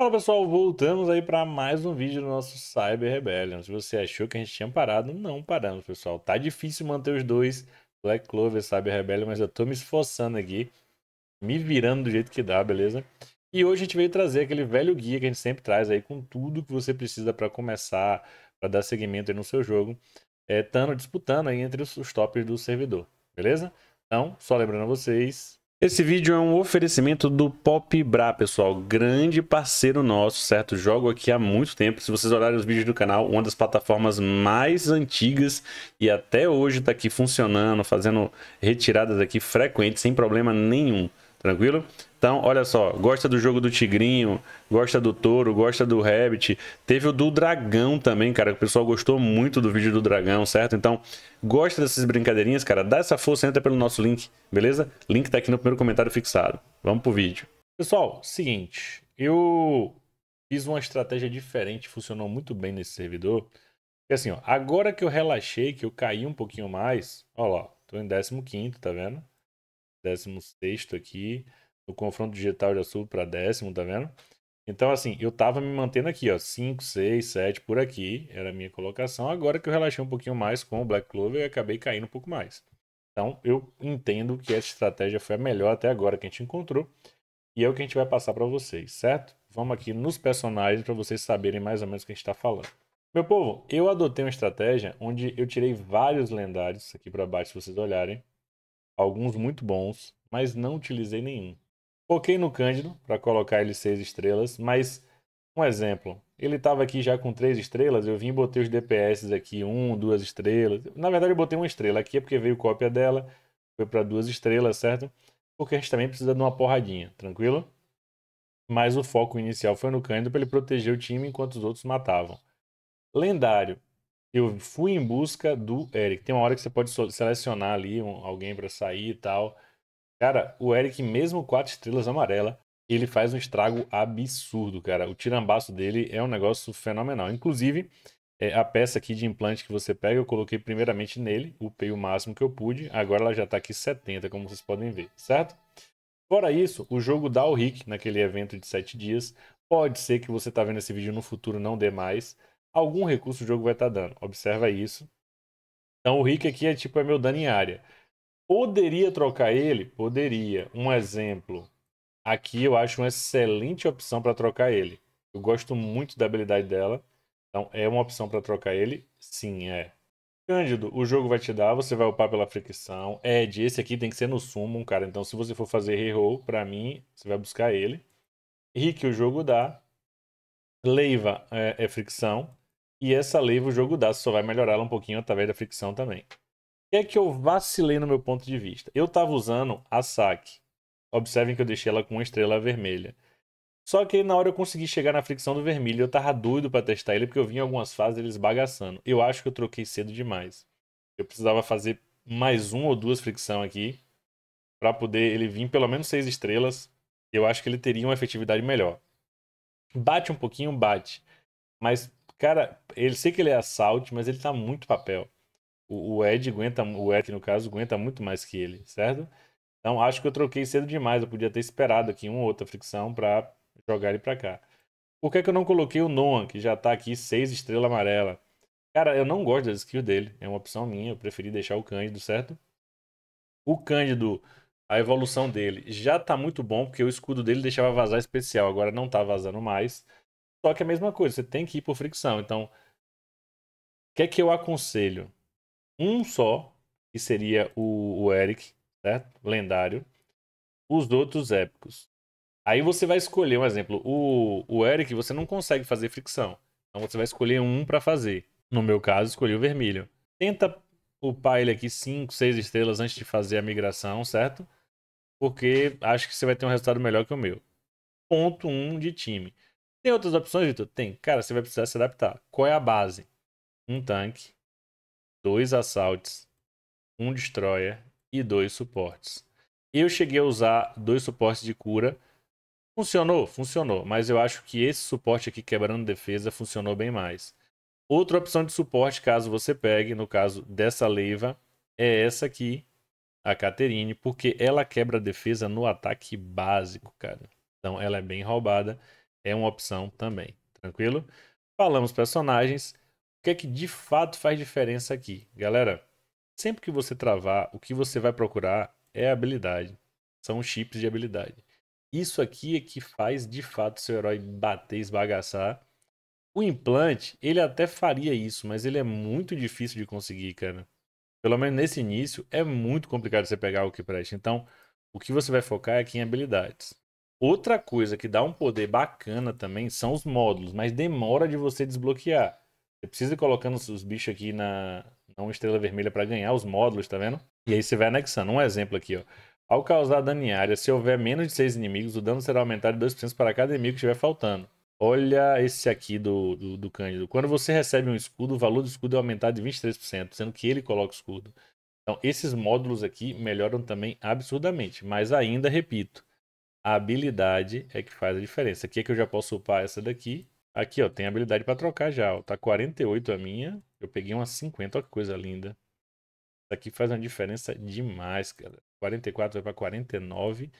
Fala pessoal, voltamos aí para mais um vídeo do nosso Cyber Rebellion. Se você achou que a gente tinha parado, não paramos, pessoal. Tá difícil manter os dois, Black Clover e Cyber Rebellion, mas eu tô me esforçando aqui, me virando do jeito que dá, beleza? E hoje a gente veio trazer aquele velho guia que a gente sempre traz aí com tudo que você precisa para começar, para dar seguimento no seu jogo, estando eh, disputando aí entre os, os tops do servidor, beleza? Então, só lembrando a vocês, esse vídeo é um oferecimento do Pop Bra, pessoal, grande parceiro nosso, certo? Jogo aqui há muito tempo, se vocês olharem os vídeos do canal, uma das plataformas mais antigas e até hoje está aqui funcionando, fazendo retiradas aqui frequentes, sem problema nenhum. Tranquilo? Então, olha só, gosta do jogo do Tigrinho, gosta do Touro, gosta do Rabbit. Teve o do Dragão também, cara, o pessoal gostou muito do vídeo do Dragão, certo? Então, gosta dessas brincadeirinhas, cara? Dá essa força, entra pelo nosso link, beleza? Link tá aqui no primeiro comentário fixado. Vamos pro vídeo. Pessoal, seguinte, eu fiz uma estratégia diferente, funcionou muito bem nesse servidor. E assim, ó, agora que eu relaxei, que eu caí um pouquinho mais, ó lá, tô em 15º, tá vendo? 16 aqui. No confronto digital já subo para décimo, tá vendo? Então, assim, eu tava me mantendo aqui, ó, 5, 6, 7 por aqui, era a minha colocação. Agora que eu relaxei um pouquinho mais com o Black Clover, eu acabei caindo um pouco mais. Então, eu entendo que essa estratégia foi a melhor até agora que a gente encontrou. E é o que a gente vai passar para vocês, certo? Vamos aqui nos personagens para vocês saberem mais ou menos o que a gente está falando. Meu povo, eu adotei uma estratégia onde eu tirei vários lendários aqui para baixo, se vocês olharem alguns muito bons, mas não utilizei nenhum. Foquei no Cândido para colocar ele seis estrelas, mas um exemplo, ele estava aqui já com três estrelas, eu vim e botei os DPS aqui, um, duas estrelas. Na verdade, eu botei uma estrela aqui, é porque veio cópia dela, foi para duas estrelas, certo? Porque a gente também precisa de uma porradinha, tranquilo? Mas o foco inicial foi no Cândido para ele proteger o time enquanto os outros matavam. Lendário. Eu fui em busca do Eric. Tem uma hora que você pode selecionar ali um, alguém para sair e tal. Cara, o Eric, mesmo quatro estrelas amarela, ele faz um estrago absurdo, cara. O tirambaço dele é um negócio fenomenal. Inclusive, é, a peça aqui de implante que você pega, eu coloquei primeiramente nele, upei o máximo que eu pude. Agora ela já tá aqui 70, como vocês podem ver, certo? Fora isso, o jogo dá o Rick naquele evento de 7 dias. Pode ser que você tá vendo esse vídeo no futuro não dê mais algum recurso o jogo vai estar tá dando. Observa isso. Então o Rick aqui é tipo é meu dano em área. Poderia trocar ele? Poderia. Um exemplo. Aqui eu acho uma excelente opção para trocar ele. Eu gosto muito da habilidade dela. Então é uma opção para trocar ele? Sim, é. Cândido, o jogo vai te dar, você vai upar pela fricção. Ed, esse aqui tem que ser no summon, cara. Então se você for fazer reroll, para mim, você vai buscar ele. Rick, o jogo dá. Leiva é, é fricção. E essa leva o jogo dá, só vai melhorar ela um pouquinho através da fricção também. O que é que eu vacilei no meu ponto de vista? Eu estava usando a saque. Observem que eu deixei ela com uma estrela vermelha. Só que na hora eu consegui chegar na fricção do vermelho, eu tava doido para testar ele, porque eu vi em algumas fases eles bagaçando. Eu acho que eu troquei cedo demais. Eu precisava fazer mais um ou duas fricção aqui, para poder ele vir pelo menos seis estrelas. Eu acho que ele teria uma efetividade melhor. Bate um pouquinho, bate. Mas Cara, ele sei que ele é assalto, mas ele tá muito papel. O, o Ed aguenta, o Ed, no caso, aguenta muito mais que ele, certo? Então acho que eu troquei cedo demais. Eu podia ter esperado aqui uma outra fricção para jogar ele para cá. Por que, é que eu não coloquei o Noah, que já tá aqui seis estrela amarela? Cara, eu não gosto das skills dele. É uma opção minha. Eu preferi deixar o Cândido, certo? O Cândido, a evolução dele já tá muito bom, porque o escudo dele deixava vazar especial. Agora não tá vazando mais. Só que é a mesma coisa, você tem que ir por fricção. Então, o que é que eu aconselho? Um só, que seria o, o Eric, certo? Lendário. Os outros épicos. Aí você vai escolher, um exemplo, o, o Eric você não consegue fazer fricção. Então você vai escolher um para fazer. No meu caso, escolhi o vermelho. Tenta upar ele aqui 5, 6 estrelas antes de fazer a migração, certo? Porque acho que você vai ter um resultado melhor que o meu. Ponto 1 um de time. Tem outras opções, Vitor? Tem. Cara, você vai precisar se adaptar. Qual é a base? Um tanque, dois assaltos, um destroyer e dois suportes. Eu cheguei a usar dois suportes de cura. Funcionou? Funcionou. Mas eu acho que esse suporte aqui quebrando defesa funcionou bem mais. Outra opção de suporte, caso você pegue, no caso dessa leiva, é essa aqui, a Caterine, porque ela quebra defesa no ataque básico, cara. Então ela é bem roubada é uma opção também, tranquilo? Falamos personagens, o que é que de fato faz diferença aqui? Galera, sempre que você travar, o que você vai procurar é habilidade, são chips de habilidade. Isso aqui é que faz de fato seu herói bater, esbagaçar. O implante, ele até faria isso, mas ele é muito difícil de conseguir, cara. Pelo menos nesse início, é muito complicado você pegar o que presta. Então, o que você vai focar é aqui em habilidades. Outra coisa que dá um poder bacana também são os módulos, mas demora de você desbloquear. Você precisa ir colocando os bichos aqui na, na uma estrela vermelha para ganhar os módulos, tá vendo? E aí você vai anexando. Um exemplo aqui, ó. Ao causar dano em área, se houver menos de 6 inimigos, o dano será aumentado de 2% para cada inimigo que estiver faltando. Olha esse aqui do, do, do Cândido. Quando você recebe um escudo, o valor do escudo é aumentado de 23%, sendo que ele coloca o escudo. Então, esses módulos aqui melhoram também absurdamente. Mas ainda, repito, a habilidade é que faz a diferença. Aqui é que eu já posso upar essa daqui. Aqui, ó, tem habilidade para trocar já. Ó. Tá 48 a minha. Eu peguei uma 50, olha que coisa linda. Isso aqui faz uma diferença demais, cara. 44 vai para 49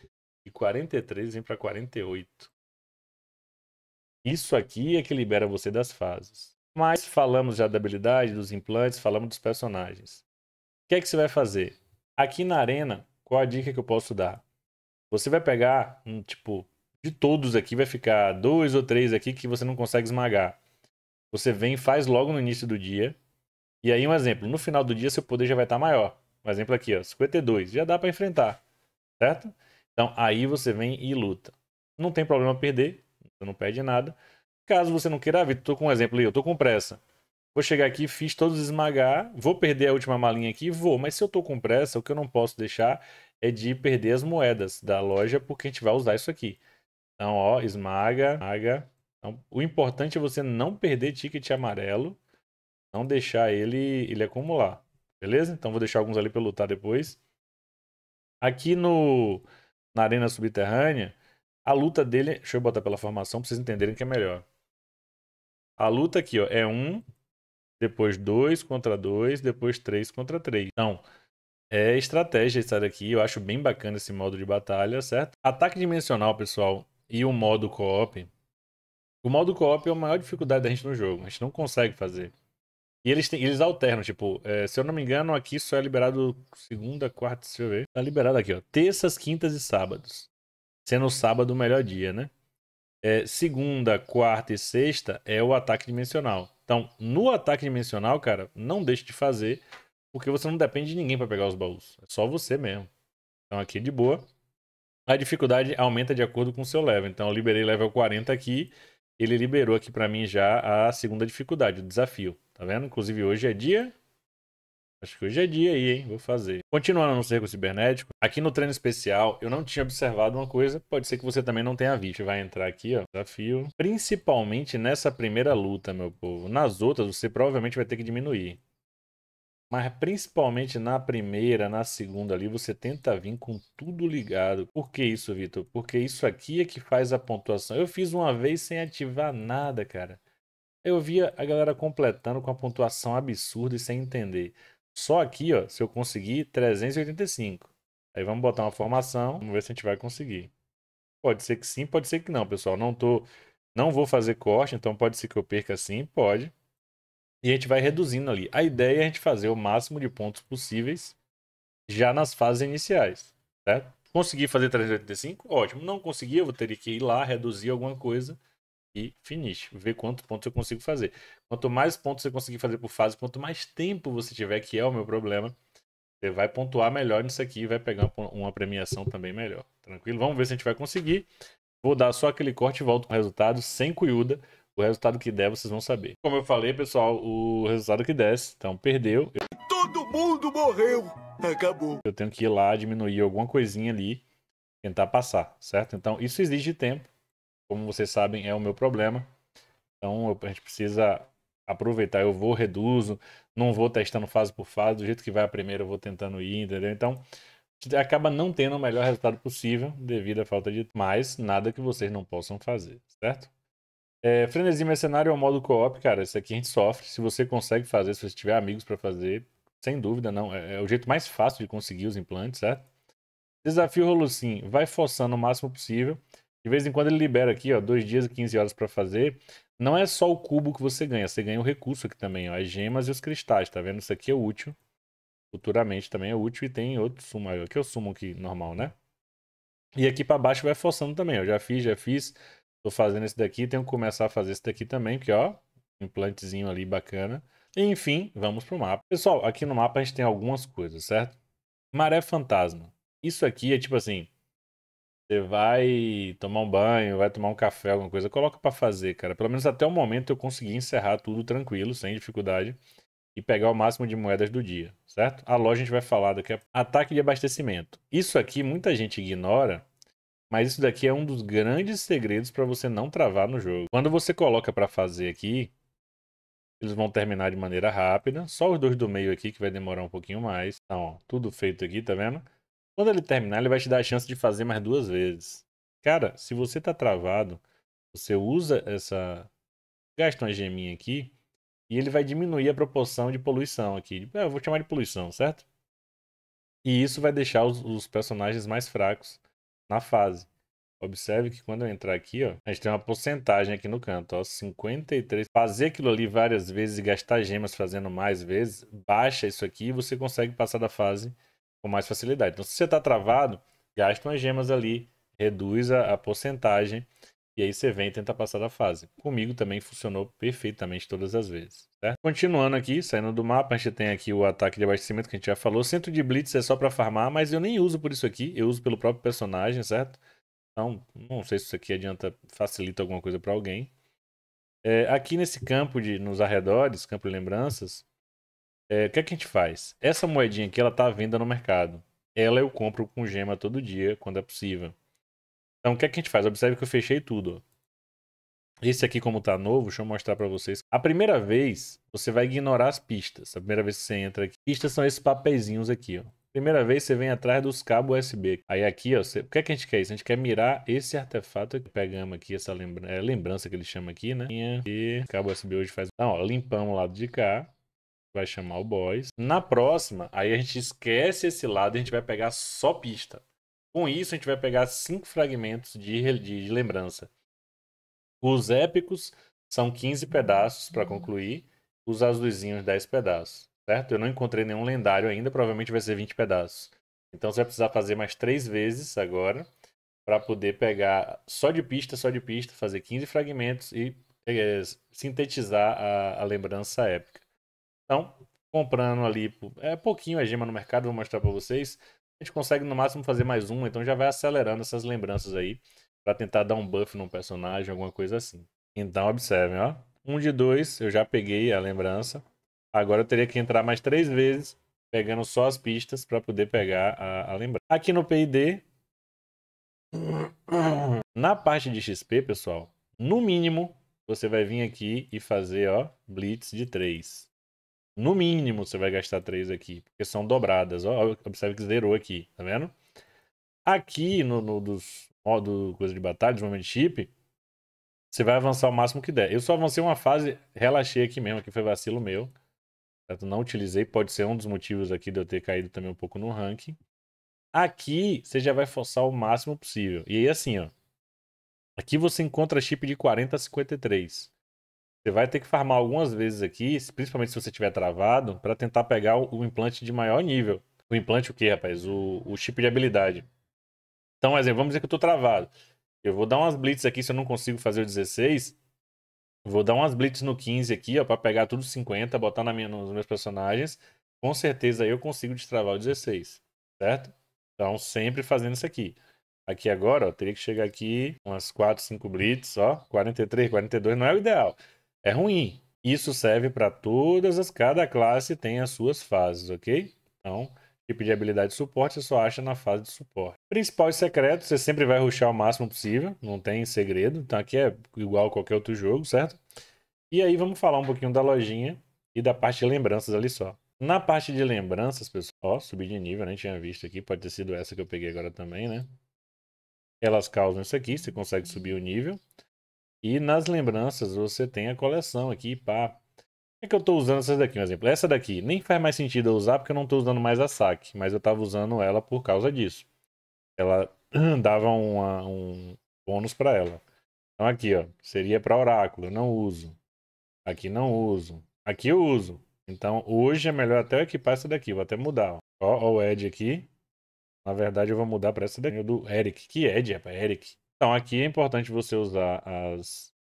e 43 vem para 48. Isso aqui é que libera você das fases. Mas falamos já da habilidade, dos implantes, falamos dos personagens. O que é que você vai fazer? Aqui na arena, qual a dica que eu posso dar? Você vai pegar um tipo de todos aqui, vai ficar dois ou três aqui que você não consegue esmagar. Você vem e faz logo no início do dia. E aí, um exemplo: no final do dia, seu poder já vai estar tá maior. Um exemplo aqui, ó, 52. Já dá para enfrentar, certo? Então, aí você vem e luta. Não tem problema perder, você não perde nada. Caso você não queira, ah, Vitor, tô com um exemplo aí, eu tô com pressa. Vou chegar aqui, fiz todos esmagar, vou perder a última malinha aqui, vou. Mas se eu tô com pressa, o que eu não posso deixar é de perder as moedas da loja, porque a gente vai usar isso aqui. Então, ó, esmaga, esmaga. Então, o importante é você não perder ticket amarelo, não deixar ele, ele acumular. Beleza? Então, vou deixar alguns ali para lutar depois. Aqui no, na Arena Subterrânea, a luta dele... Deixa eu botar pela formação para vocês entenderem que é melhor. A luta aqui ó, é um, depois dois contra dois, depois três contra três. Então, é estratégia estar aqui, eu acho bem bacana esse modo de batalha, certo? Ataque dimensional, pessoal, e o modo co-op. O modo co-op é a maior dificuldade da gente no jogo, a gente não consegue fazer. E eles, tem, eles alternam, tipo, é, se eu não me engano, aqui só é liberado segunda, quarta, deixa eu ver. Tá liberado aqui, ó. Terças, quintas e sábados. Sendo o sábado o melhor dia, né? É, segunda, quarta e sexta é o ataque dimensional. Então, no ataque dimensional, cara, não deixe de fazer porque você não depende de ninguém para pegar os baús. É só você mesmo. Então aqui é de boa. A dificuldade aumenta de acordo com o seu level. Então eu liberei level 40 aqui. Ele liberou aqui para mim já a segunda dificuldade, o desafio. Tá vendo? Inclusive hoje é dia Acho que hoje é dia aí, hein? Vou fazer. Continuando no cerco cibernético, aqui no treino especial, eu não tinha observado uma coisa, pode ser que você também não tenha visto. Vai entrar aqui, ó, desafio. Principalmente nessa primeira luta, meu povo. Nas outras, você provavelmente vai ter que diminuir. Mas principalmente na primeira, na segunda ali, você tenta vir com tudo ligado. Por que isso, Vitor? Porque isso aqui é que faz a pontuação. Eu fiz uma vez sem ativar nada, cara. Eu via a galera completando com a pontuação absurda e sem entender. Só aqui, ó, se eu conseguir 385. Aí vamos botar uma formação, vamos ver se a gente vai conseguir. Pode ser que sim, pode ser que não, pessoal. Não tô, não vou fazer corte, então pode ser que eu perca sim, pode. E a gente vai reduzindo ali. A ideia é a gente fazer o máximo de pontos possíveis já nas fases iniciais, certo? Consegui fazer 385? Ótimo. Não consegui, eu vou ter que ir lá, reduzir alguma coisa e finish. Ver quantos pontos eu consigo fazer. Quanto mais pontos você conseguir fazer por fase, quanto mais tempo você tiver, que é o meu problema, você vai pontuar melhor nisso aqui e vai pegar uma premiação também melhor. Tranquilo? Vamos ver se a gente vai conseguir. Vou dar só aquele corte e volto com o resultado, sem cuiuda. O resultado que der, vocês vão saber. Como eu falei, pessoal, o resultado que desce. então perdeu. Eu... Todo mundo morreu! Acabou. Eu tenho que ir lá, diminuir alguma coisinha ali, tentar passar, certo? Então, isso exige tempo. Como vocês sabem, é o meu problema. Então, a gente precisa aproveitar. Eu vou, reduzo, não vou testando fase por fase. Do jeito que vai a primeira, eu vou tentando ir, entendeu? Então, acaba não tendo o melhor resultado possível devido à falta de mais nada que vocês não possam fazer, certo? É, frenesi mercenário é um modo co-op, cara. Isso aqui a gente sofre. Se você consegue fazer, se você tiver amigos para fazer, sem dúvida, não. É, é, o jeito mais fácil de conseguir os implantes, certo? Desafio Rolucim. Vai forçando o máximo possível. De vez em quando ele libera aqui, ó, dois dias e 15 horas para fazer. Não é só o cubo que você ganha, você ganha o recurso aqui também, ó, as gemas e os cristais, tá vendo? Isso aqui é útil. Futuramente também é útil e tem outro sumo aqui, eu é o sumo aqui normal, né? E aqui para baixo vai forçando também, ó, já fiz, já fiz. Tô fazendo esse daqui, tenho que começar a fazer esse daqui também, que ó, implantezinho ali bacana. enfim, vamos pro mapa. Pessoal, aqui no mapa a gente tem algumas coisas, certo? Maré fantasma. Isso aqui é tipo assim, você vai tomar um banho, vai tomar um café, alguma coisa, coloca para fazer, cara. Pelo menos até o momento eu consegui encerrar tudo tranquilo, sem dificuldade e pegar o máximo de moedas do dia, certo? A loja a gente vai falar daqui a Ataque de abastecimento. Isso aqui muita gente ignora mas isso daqui é um dos grandes segredos para você não travar no jogo. Quando você coloca para fazer aqui, eles vão terminar de maneira rápida. Só os dois do meio aqui que vai demorar um pouquinho mais. Então, ó, tudo feito aqui, tá vendo? Quando ele terminar, ele vai te dar a chance de fazer mais duas vezes. Cara, se você tá travado, você usa essa... Gasta uma geminha aqui e ele vai diminuir a proporção de poluição aqui. Tipo, é, eu vou chamar de poluição, certo? E isso vai deixar os, os personagens mais fracos na fase. Observe que quando eu entrar aqui, ó, a gente tem uma porcentagem aqui no canto, ó, 53. Fazer aquilo ali várias vezes e gastar gemas fazendo mais vezes, baixa isso aqui e você consegue passar da fase com mais facilidade. Então, se você está travado, gasta umas gemas ali, reduz a, a porcentagem e aí você vem e tenta passar da fase. Comigo também funcionou perfeitamente todas as vezes. Certo? Continuando aqui, saindo do mapa, a gente tem aqui o ataque de abastecimento que a gente já falou. Centro de Blitz é só para farmar, mas eu nem uso por isso aqui. Eu uso pelo próprio personagem, certo? Então, não sei se isso aqui adianta, facilita alguma coisa para alguém. É, aqui nesse campo, de, nos arredores, campo de lembranças, é, o que, é que a gente faz? Essa moedinha aqui, ela tá à venda no mercado. Ela eu compro com gema todo dia, quando é possível. Então, o que é que a gente faz? Observe que eu fechei tudo. Esse aqui, como está novo, deixa eu mostrar para vocês. A primeira vez, você vai ignorar as pistas. A primeira vez que você entra aqui. Pistas são esses papeizinhos aqui, ó. Primeira vez, você vem atrás dos cabos USB. Aí aqui, ó, você... o que é que a gente quer isso? A gente quer mirar esse artefato que pegamos aqui, essa lembra... é, lembrança que ele chama aqui, né? E cabo USB hoje faz... Então, ó, limpamos o lado de cá. Vai chamar o boys. Na próxima, aí a gente esquece esse lado e a gente vai pegar só pista. Com isso, a gente vai pegar cinco fragmentos de, de, de lembrança. Os épicos são 15 pedaços para uhum. concluir, os azulzinhos 10 pedaços, certo? Eu não encontrei nenhum lendário ainda, provavelmente vai ser 20 pedaços. Então você vai precisar fazer mais três vezes agora para poder pegar só de pista, só de pista, fazer 15 fragmentos e é, é, sintetizar a, a, lembrança épica. Então, comprando ali, é pouquinho a gema no mercado, vou mostrar para vocês a gente consegue no máximo fazer mais uma, então já vai acelerando essas lembranças aí para tentar dar um buff num personagem, alguma coisa assim. Então observem, ó. Um de dois, eu já peguei a lembrança. Agora eu teria que entrar mais três vezes, pegando só as pistas para poder pegar a, a lembrança. Aqui no PID, na parte de XP, pessoal, no mínimo, você vai vir aqui e fazer, ó, blitz de 3. No mínimo você vai gastar 3 aqui, porque são dobradas. Ó, observe que zerou aqui, tá vendo? Aqui no, no dos, ó, do coisa de batalha, de de chip, você vai avançar o máximo que der. Eu só avancei uma fase, relaxei aqui mesmo, aqui foi vacilo meu. Certo? Não utilizei, pode ser um dos motivos aqui de eu ter caído também um pouco no ranking. Aqui você já vai forçar o máximo possível. E aí assim, ó. Aqui você encontra chip de 40 a 53. Você vai ter que farmar algumas vezes aqui, principalmente se você tiver travado, para tentar pegar o implante de maior nível. O implante o que, rapaz? O, o chip de habilidade. Então, exemplo, vamos dizer que eu tô travado. Eu vou dar umas blitz aqui se eu não consigo fazer o 16. Vou dar umas blitz no 15 aqui, ó, para pegar tudo 50, botar na minha, nos meus personagens. Com certeza eu consigo destravar o 16, certo? Então, sempre fazendo isso aqui. Aqui agora, ó, teria que chegar aqui umas 4, 5 blitz, ó. 43, 42 não é o ideal é ruim. Isso serve para todas as. Cada classe tem as suas fases, ok? Então, tipo de habilidade de suporte você só acha na fase de suporte. Principais secretos, você sempre vai ruxar o máximo possível, não tem segredo. Então, aqui é igual a qualquer outro jogo, certo? E aí, vamos falar um pouquinho da lojinha e da parte de lembranças ali só. Na parte de lembranças, pessoal, ó, subi de nível, nem né? tinha visto aqui, pode ter sido essa que eu peguei agora também, né? Elas causam isso aqui, você consegue subir o nível. E nas lembranças você tem a coleção aqui, pá. É que eu estou usando essas daqui, um exemplo. Essa daqui nem faz mais sentido eu usar porque eu não estou usando mais a saque, mas eu estava usando ela por causa disso. Ela dava uma, um bônus para ela. Então aqui, ó, seria para oráculo, eu não uso. Aqui não uso. Aqui eu uso. Então hoje é melhor até eu equipar essa daqui, vou até mudar. Ó, ó, o Ed aqui. Na verdade eu vou mudar para essa daqui, do Eric. Que Ed, é para Eric. Então, aqui é importante você usar as,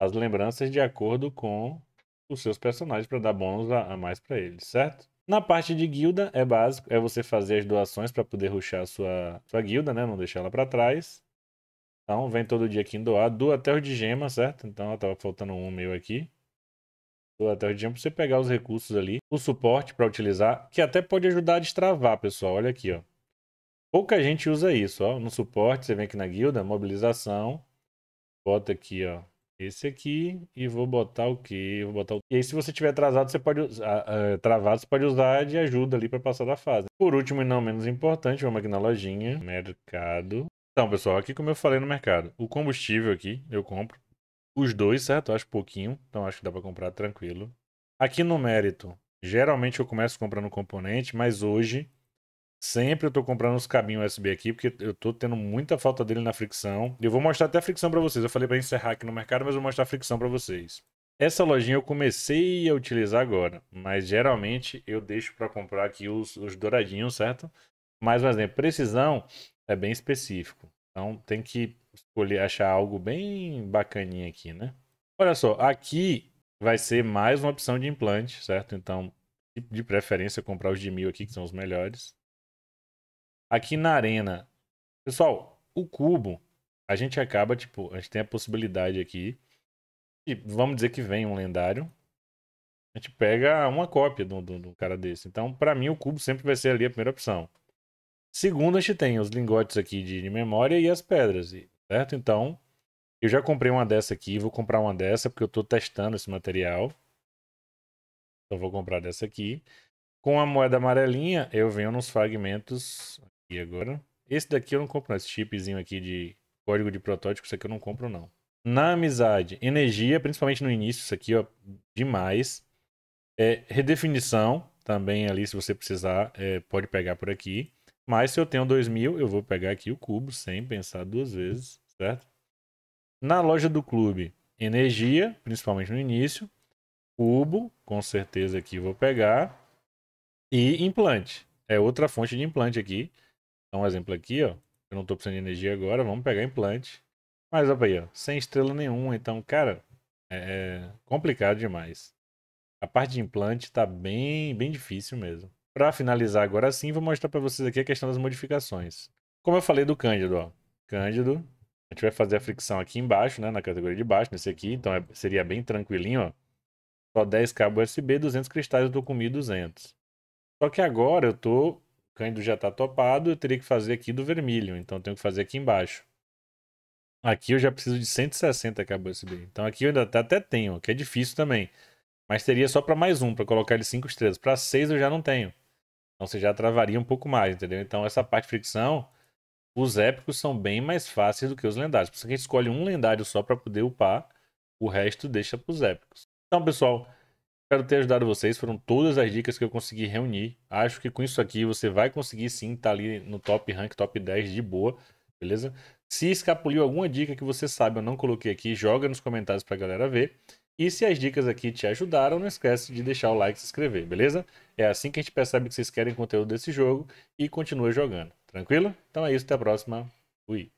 as lembranças de acordo com os seus personagens para dar bônus a, a mais para eles, certo? Na parte de guilda é básico, é você fazer as doações para poder ruxar a sua, sua guilda, né? Não deixar ela para trás. Então, vem todo dia aqui em doar. Doa até de gema, certo? Então, ela tava faltando um meu aqui. Doa até de gema para você pegar os recursos ali. O suporte para utilizar, que até pode ajudar a destravar, pessoal. Olha aqui, ó. Pouca gente usa isso, ó. No suporte, você vem aqui na guilda, mobilização. Bota aqui, ó. Esse aqui. E vou botar o quê? Vou botar o... E aí, se você tiver atrasado, você pode usar... travado, você pode usar de ajuda ali para passar da fase. Por último e não menos importante, vamos aqui na lojinha. Mercado. Então, pessoal, aqui como eu falei no mercado. O combustível aqui, eu compro. Os dois, certo? Eu acho pouquinho. Então, acho que dá para comprar tranquilo. Aqui no mérito, geralmente eu começo comprando componente, mas hoje Sempre eu tô comprando os cabinhos USB aqui, porque eu tô tendo muita falta dele na fricção. E eu vou mostrar até a fricção para vocês. Eu falei para encerrar aqui no mercado, mas eu vou mostrar a fricção para vocês. Essa lojinha eu comecei a utilizar agora, mas geralmente eu deixo para comprar aqui os, os, douradinhos, certo? Mas, por exemplo, precisão é bem específico. Então tem que escolher, achar algo bem bacaninha aqui, né? Olha só, aqui vai ser mais uma opção de implante, certo? Então, de preferência, comprar os de mil aqui, que são os melhores aqui na arena. Pessoal, o cubo, a gente acaba, tipo, a gente tem a possibilidade aqui. E vamos dizer que vem um lendário. A gente pega uma cópia de um cara desse. Então, para mim, o cubo sempre vai ser ali a primeira opção. Segundo, a gente tem os lingotes aqui de, de memória e as pedras, certo? Então, eu já comprei uma dessa aqui, vou comprar uma dessa, porque eu estou testando esse material. Então vou comprar dessa aqui. Com a moeda amarelinha, eu venho nos fragmentos aqui agora. Esse daqui eu não compro, Esse chipzinho aqui de código de protótipo, isso aqui eu não compro, não. Na amizade, energia, principalmente no início, isso aqui, ó, demais. É, redefinição, também ali, se você precisar, é, pode pegar por aqui. Mas se eu tenho 2000, eu vou pegar aqui o cubo, sem pensar duas vezes, certo? Na loja do clube, energia, principalmente no início. Cubo, com certeza aqui vou pegar. E implante, é outra fonte de implante aqui um exemplo aqui, ó. Eu não estou precisando de energia agora, vamos pegar implante. Mas olha aí, ó, sem estrela nenhuma, então, cara, é, é complicado demais. A parte de implante está bem, bem difícil mesmo. Para finalizar agora sim, vou mostrar para vocês aqui a questão das modificações. Como eu falei do Cândido, ó. Cândido, a gente vai fazer a fricção aqui embaixo, né, na categoria de baixo, nesse aqui, então é, seria bem tranquilinho, ó. Só 10 cabos USB, 200 cristais, eu tô com 1200. Só que agora eu tô Cândido já está topado, eu teria que fazer aqui do vermelho, então eu tenho que fazer aqui embaixo. Aqui eu já preciso de 160 esse USB. Então aqui eu ainda até tenho, que é difícil também. Mas teria só para mais um, para colocar ele 5 estrelas. Para 6 eu já não tenho. Então você já travaria um pouco mais, entendeu? Então essa parte de fricção, os épicos são bem mais fáceis do que os lendários. Por isso que a gente escolhe um lendário só para poder upar, o resto deixa para os épicos. Então, pessoal, Espero ter ajudado vocês. Foram todas as dicas que eu consegui reunir. Acho que com isso aqui você vai conseguir sim estar tá ali no top rank, top 10 de boa, beleza? Se escapuliu alguma dica que você sabe, eu não coloquei aqui, joga nos comentários para a galera ver. E se as dicas aqui te ajudaram, não esquece de deixar o like e se inscrever, beleza? É assim que a gente percebe que vocês querem conteúdo desse jogo e continua jogando, tranquilo? Então é isso, até a próxima. Fui!